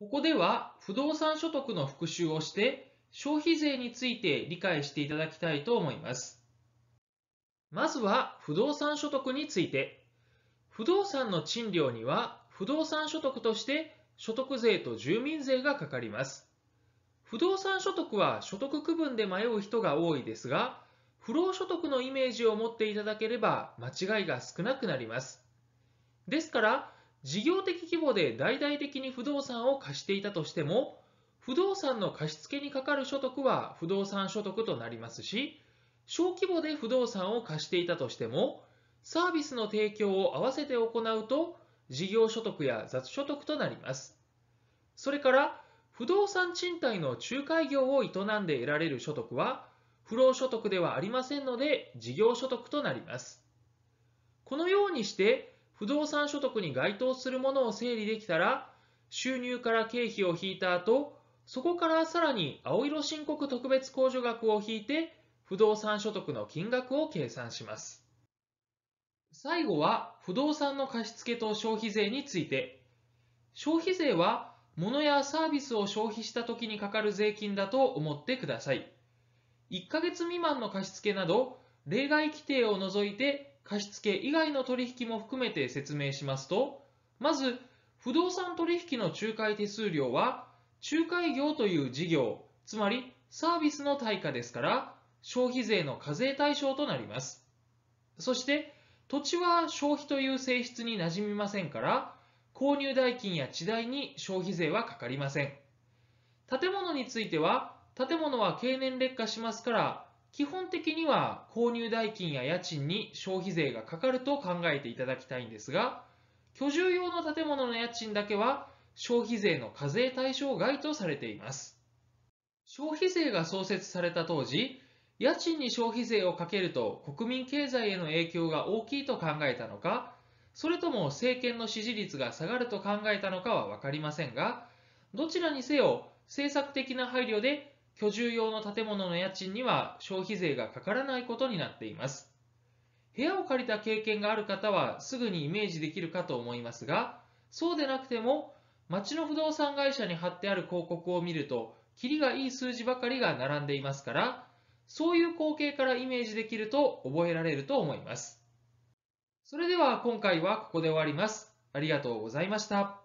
ここでは不動産所得の復習をして消費税について理解していただきたいと思います。まずは不動産所得について。不動産の賃料には不動産所得として所得税と住民税がかかります。不動産所得は所得区分で迷う人が多いですが、不労所得のイメージを持っていただければ間違いが少なくなります。ですから、事業的規模で大々的に不動産を貸していたとしても、不動産の貸付にかかる所得は不動産所得となりますし、小規模で不動産を貸していたとしても、サービスの提供を合わせて行うと、事業所得や雑所得となります。それから、不動産賃貸の仲介業を営んで得られる所得は、不労所得ではありませんので、事業所得となります。このようにして、不動産所得に該当するものを整理できたら、収入から経費を引いた後、そこからさらに青色申告特別控除額を引いて、不動産所得の金額を計算します。最後は、不動産の貸付と消費税について。消費税は、物やサービスを消費した時にかかる税金だと思ってください。1ヶ月未満の貸付など、例外規定を除いて貸付以外の取引も含めて説明しますと、まず、不動産取引の仲介手数料は、仲介業という事業、つまりサービスの対価ですから、消費税の課税対象となります。そして、土地は消費という性質に馴染みませんから、購入代金や地代に消費税はかかりません。建物については、建物は経年劣化しますから、基本的には購入代金や家賃に消費税がかかると考えていただきたいんですが、居住用の建物の家賃だけは消費税の課税対象外とされています。消費税が創設された当時、家賃に消費税をかけると国民経済への影響が大きいと考えたのか、それとも政権の支持率が下がると考えたのかは分かりませんが、どちらにせよ政策的な配慮で居住用の建物の家賃には消費税がかからないことになっています。部屋を借りた経験がある方はすぐにイメージできるかと思いますが、そうでなくても、町の不動産会社に貼ってある広告を見ると、キリがいい数字ばかりが並んでいますから、そういう光景からイメージできると覚えられると思います。それでは今回はここで終わります。ありがとうございました。